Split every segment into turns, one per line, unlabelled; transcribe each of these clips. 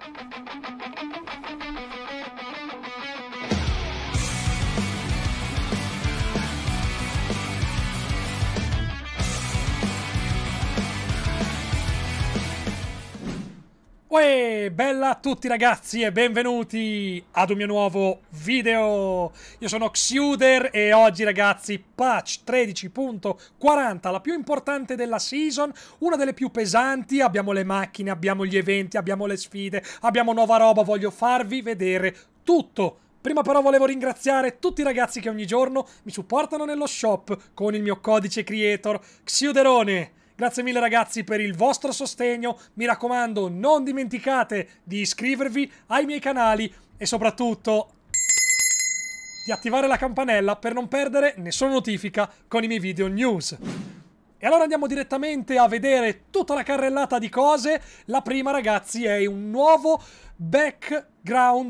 thank you Uè, bella a tutti ragazzi e benvenuti ad un mio nuovo video. Io sono Xuder e oggi ragazzi patch 13.40, la più importante della season, una delle più pesanti. Abbiamo le macchine, abbiamo gli eventi, abbiamo le sfide, abbiamo nuova roba, voglio farvi vedere tutto. Prima però volevo ringraziare tutti i ragazzi che ogni giorno mi supportano nello shop con il mio codice creator Xuderone. Grazie mille ragazzi per il vostro sostegno, mi raccomando non dimenticate di iscrivervi ai miei canali e soprattutto di attivare la campanella per non perdere nessuna notifica con i miei video news. E allora andiamo direttamente a vedere tutta la carrellata di cose. La prima, ragazzi, è un nuovo background,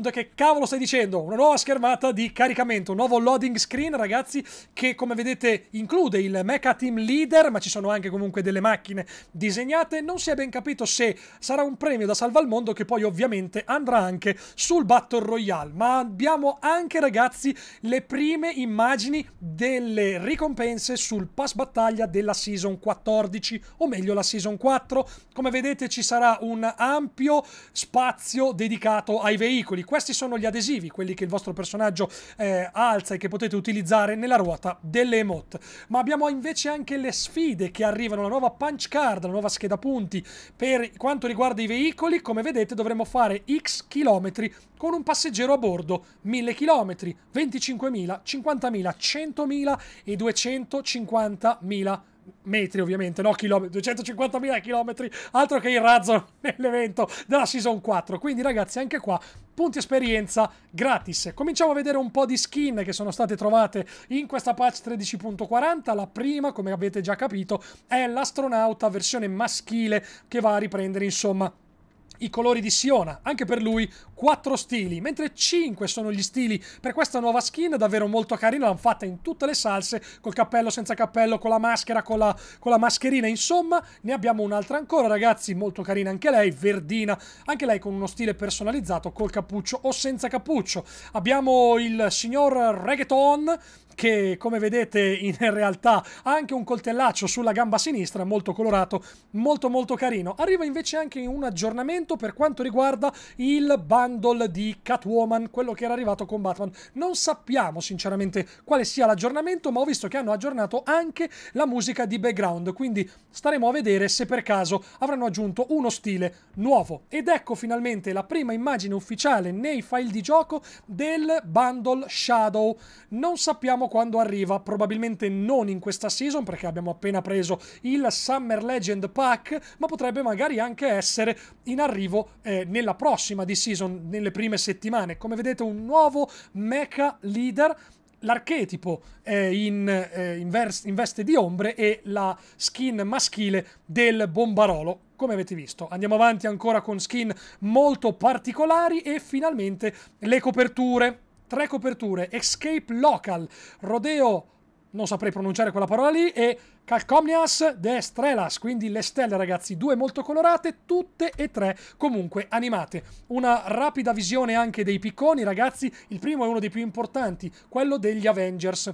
che cavolo stai dicendo? Una nuova schermata di caricamento, un nuovo loading screen ragazzi che come vedete include il Mecha Team Leader ma ci sono anche comunque delle macchine disegnate, non si è ben capito se sarà un premio da salva al mondo che poi ovviamente andrà anche sul Battle Royale, ma abbiamo anche ragazzi le prime immagini delle ricompense sul pass battaglia della Season 14 o meglio la Season 4, come vedete ci sarà un ampio spazio dedicato ai veicoli. Questi sono gli adesivi, quelli che il vostro personaggio eh, alza e che potete utilizzare nella ruota delle emote. Ma abbiamo invece anche le sfide che arrivano, la nuova punch card, la nuova scheda punti. Per quanto riguarda i veicoli, come vedete dovremo fare x chilometri con un passeggero a bordo, 1000 chilometri, 25.000, 50.000, 100.000 e 250.000 metri ovviamente, no chilometri, 250.000 chilometri, altro che il razzo nell'evento della Season 4. Quindi ragazzi anche qua punti esperienza gratis. Cominciamo a vedere un po' di skin che sono state trovate in questa patch 13.40. La prima, come avete già capito, è l'astronauta versione maschile che va a riprendere insomma i colori di Siona, anche per lui quattro stili, mentre cinque sono gli stili per questa nuova skin, davvero molto carina, l'hanno fatta in tutte le salse, col cappello, senza cappello, con la maschera, con la, con la mascherina, insomma, ne abbiamo un'altra ancora ragazzi, molto carina anche lei, verdina, anche lei con uno stile personalizzato, col cappuccio o senza cappuccio. Abbiamo il signor Reggaeton, che come vedete in realtà ha anche un coltellaccio sulla gamba sinistra molto colorato, molto molto carino. Arriva invece anche un aggiornamento per quanto riguarda il bundle di Catwoman, quello che era arrivato con Batman. Non sappiamo sinceramente quale sia l'aggiornamento, ma ho visto che hanno aggiornato anche la musica di background, quindi staremo a vedere se per caso avranno aggiunto uno stile nuovo. Ed ecco finalmente la prima immagine ufficiale nei file di gioco del bundle Shadow. Non sappiamo vedremo quando arriva, probabilmente non in questa season perché abbiamo appena preso il Summer Legend Pack, ma potrebbe magari anche essere in arrivo eh, nella prossima di season, nelle prime settimane. Come vedete un nuovo mecha leader l'archetipo eh, in, eh, in, vers- in veste di ombre e la skin maschile del bombarolo come avete visto. Andiamo avanti ancora con skin molto particolari e finalmente le coperture tre coperture, Escape Local, Rodeo, non saprei pronunciare quella parola lì, e Calcomnias de Estrelas, quindi le stelle ragazzi, due molto colorate, tutte e tre comunque animate. Una rapida visione anche dei picconi ragazzi, il primo è uno dei più importanti, quello degli Avengers.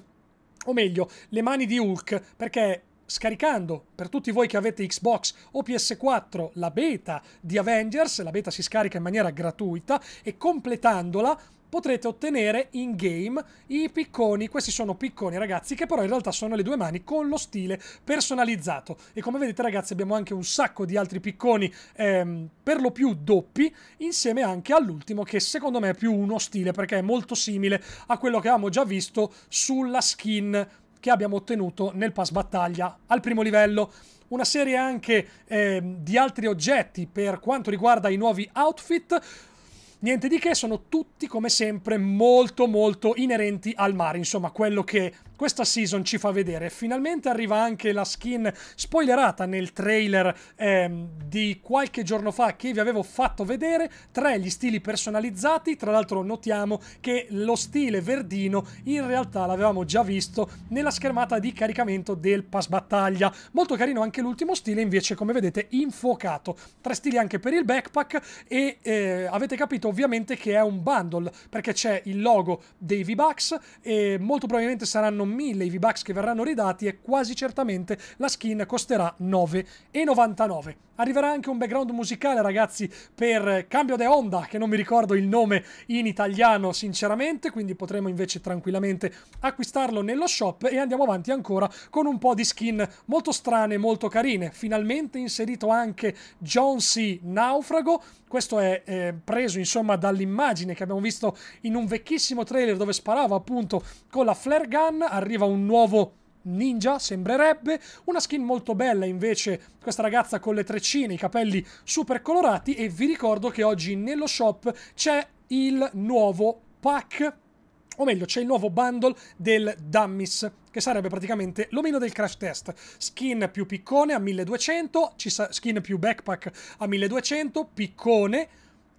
O meglio, le mani di Hulk, perché scaricando per tutti voi che avete Xbox o PS4 la beta di Avengers, la beta si scarica in maniera gratuita e completandola potrete ottenere in game i picconi, questi sono picconi ragazzi che però in realtà sono le due mani con lo stile personalizzato e come vedete ragazzi abbiamo anche un sacco di altri picconi ehm, per lo più doppi insieme anche all'ultimo che secondo me è più uno stile perché è molto simile a quello che avevamo già visto sulla skin che abbiamo ottenuto nel pass battaglia al primo livello. Una serie anche eh, di altri oggetti per quanto riguarda i nuovi outfit. Niente di che, sono tutti come sempre molto molto inerenti al mare, insomma quello che questa season ci fa vedere. Finalmente arriva anche la skin spoilerata nel trailer ehm, di qualche giorno fa che vi avevo fatto vedere. Tre gli stili personalizzati. Tra l'altro notiamo che lo stile verdino in realtà l'avevamo già visto nella schermata di caricamento del pass battaglia. Molto carino anche l'ultimo stile invece come vedete infuocato. Tre stili anche per il backpack e eh, avete capito ovviamente che è un bundle perché c'è il logo dei V-Bucks e molto probabilmente saranno 1000 i V-Bucks che verranno ridati e quasi certamente la skin costerà 9,99. Arriverà anche un background musicale, ragazzi, per Cambio de Onda, che non mi ricordo il nome in italiano sinceramente, quindi potremo invece tranquillamente acquistarlo nello shop e andiamo avanti ancora con un po' di skin molto strane, molto carine. Finalmente inserito anche John C. Naufrago, questo è eh, preso insomma dall'immagine che abbiamo visto in un vecchissimo trailer dove sparava appunto con la flare gun, arriva un nuovo ninja, sembrerebbe. Una skin molto bella invece, questa ragazza con le treccine, i capelli super colorati e vi ricordo che oggi nello shop c'è il nuovo pack, o meglio c'è il nuovo bundle del Dummies che sarebbe praticamente l'omino del crash test. Skin più piccone a 1200, skin più backpack a 1200, piccone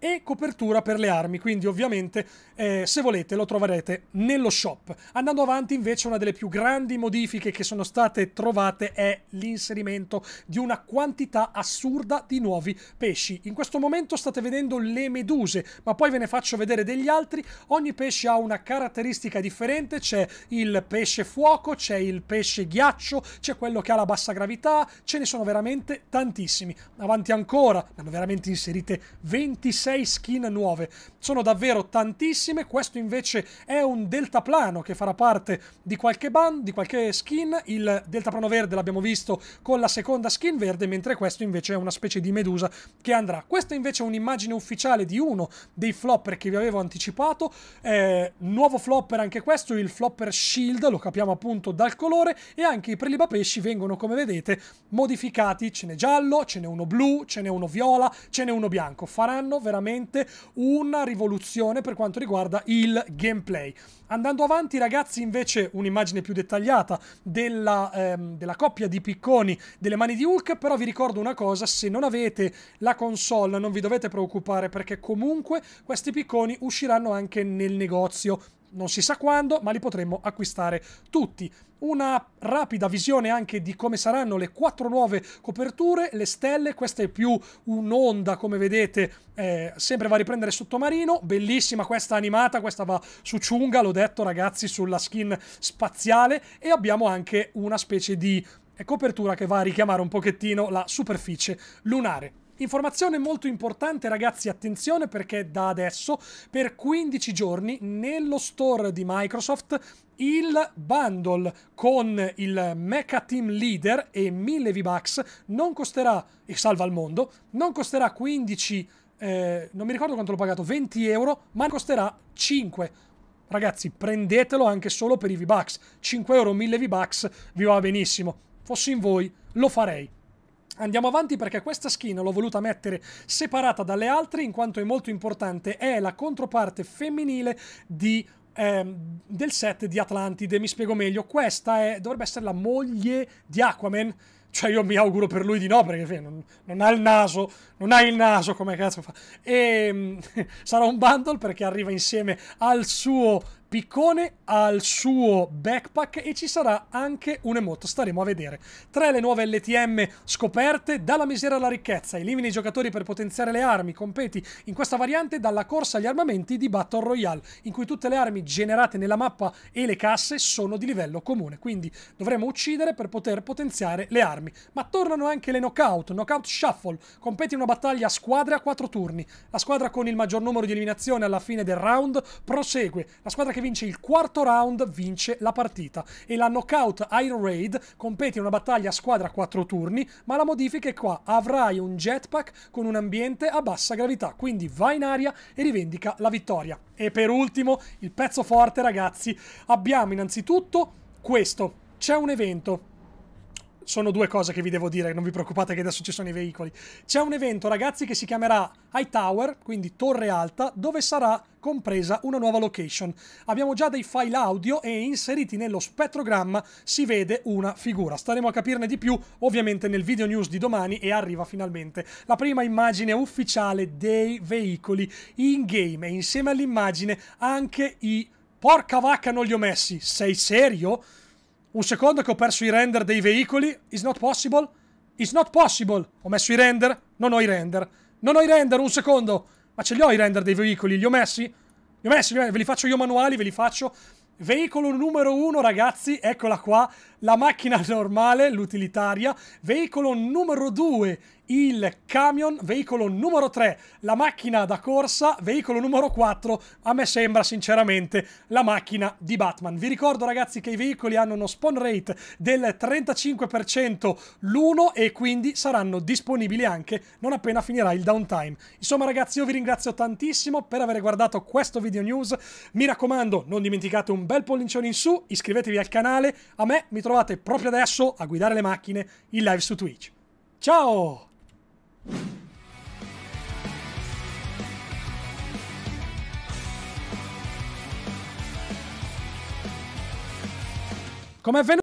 e copertura per le armi, quindi ovviamente eh, se volete lo troverete nello shop. Andando avanti invece una delle più grandi modifiche che sono state trovate è l'inserimento di una quantità assurda di nuovi pesci. In questo momento state vedendo le meduse, ma poi ve ne faccio vedere degli altri. Ogni pesce ha una caratteristica differente, c'è il pesce fuoco, c'è il pesce ghiaccio, c'è quello che ha la bassa gravità, ce ne sono veramente tantissimi. Avanti ancora, ne hanno veramente inserite 26 6 skin nuove. Sono davvero tantissime, questo invece è un deltaplano che farà parte di qualche band, di qualche skin, il deltaplano verde l'abbiamo visto con la seconda skin verde, mentre questo invece è una specie di medusa che andrà. Questa invece è un'immagine ufficiale di uno dei flopper che vi avevo anticipato, eh, nuovo flopper anche questo, il flopper shield, lo capiamo appunto dal colore, e anche i prelibapesci vengono come vedete modificati, ce n'è giallo, ce n'è uno blu, ce n'è uno viola, ce n'è uno bianco, faranno veramente veramente una rivoluzione per quanto riguarda il gameplay. Andando avanti, ragazzi, invece un'immagine più dettagliata della, ehm, della coppia di picconi delle mani di Hulk, però vi ricordo una cosa, se non avete la console non vi dovete preoccupare perché comunque questi picconi usciranno anche nel negozio non si sa quando, ma li potremmo acquistare tutti. Una rapida visione anche di come saranno le quattro nuove coperture, le stelle, questa è più un'onda come vedete, eh, sempre va a riprendere sottomarino, bellissima questa animata, questa va su Ciunga, l'ho detto ragazzi, sulla skin spaziale e abbiamo anche una specie di copertura che va a richiamare un pochettino la superficie lunare. Informazione molto importante ragazzi, attenzione perché da adesso per 15 giorni nello store di Microsoft il bundle con il Mecha Team Leader e 1000 V-Bucks non costerà, e salva il mondo, non costerà 15, eh, non mi ricordo quanto l'ho pagato, 20 euro, ma costerà 5. Ragazzi, prendetelo anche solo per i V-Bucks. 5 euro, 1000 V-Bucks vi va benissimo. Fossi in voi, lo farei. Andiamo avanti perché questa skin l'ho voluta mettere separata dalle altre in quanto è molto importante, è la controparte femminile di ehm, del set di Atlantide. Mi spiego meglio. Questa è, dovrebbe essere la moglie di Aquaman. Cioè io mi auguro per lui di no, perché non, non, ha il naso, non ha il naso come cazzo fa. E ehm, sarà un bundle perché arriva insieme al suo piccone, al suo backpack e ci sarà anche un emoto. staremo a vedere. Tre le nuove LTM scoperte, dalla misera alla ricchezza, elimini i giocatori per potenziare le armi, competi in questa variante dalla corsa agli armamenti di Battle Royale, in cui tutte le armi generate nella mappa e le casse sono di livello comune, quindi dovremo uccidere per poter potenziare le armi armi, ma tornano anche le knockout, knockout shuffle. Competi una battaglia a squadre a quattro turni. La squadra con il maggior numero di eliminazioni alla fine del round prosegue. La squadra che vince il quarto round vince la partita. E la knockout Iron Raid competi una battaglia a squadra a quattro turni, ma la modifica è qua. Avrai un jetpack con un ambiente a bassa gravità, quindi vai in aria e rivendica la vittoria. E per ultimo, il pezzo forte ragazzi, abbiamo innanzitutto questo. C'è un evento sono due cose che vi devo dire, non vi preoccupate che adesso ci sono i veicoli. C'è un evento, ragazzi, che si chiamerà High Tower, quindi Torre Alta, dove sarà compresa una nuova location. Abbiamo già dei file audio e inseriti nello spettrogramma si vede una figura. Staremo a capirne di più ovviamente nel video news di domani e arriva finalmente la prima immagine ufficiale dei veicoli in game e insieme all'immagine anche i... Porca vacca non li ho messi, sei serio? Un secondo che ho perso i render dei veicoli. Is not possible. Is not possible. Ho messo i render? Non ho i render. Non ho i render, un secondo. Ma ce li ho i render dei veicoli, li ho messi? Li ho messi, li ho messi. ve li faccio io manuali, ve li faccio. Veicolo numero uno, ragazzi, eccola qua la macchina normale, l'utilitaria, veicolo numero 2, il camion, veicolo numero 3, la macchina da corsa, veicolo numero 4, a me sembra sinceramente la macchina di Batman. Vi ricordo ragazzi che i veicoli hanno uno spawn rate del 35% l'uno e quindi saranno disponibili anche non appena finirà il downtime. Insomma ragazzi io vi ringrazio tantissimo per aver guardato questo video news, mi raccomando non dimenticate un bel pollicione in su, iscrivetevi al canale, a me mi trovate trovate proprio adesso a guidare le macchine in live su Twitch. Ciao! Come è venuto?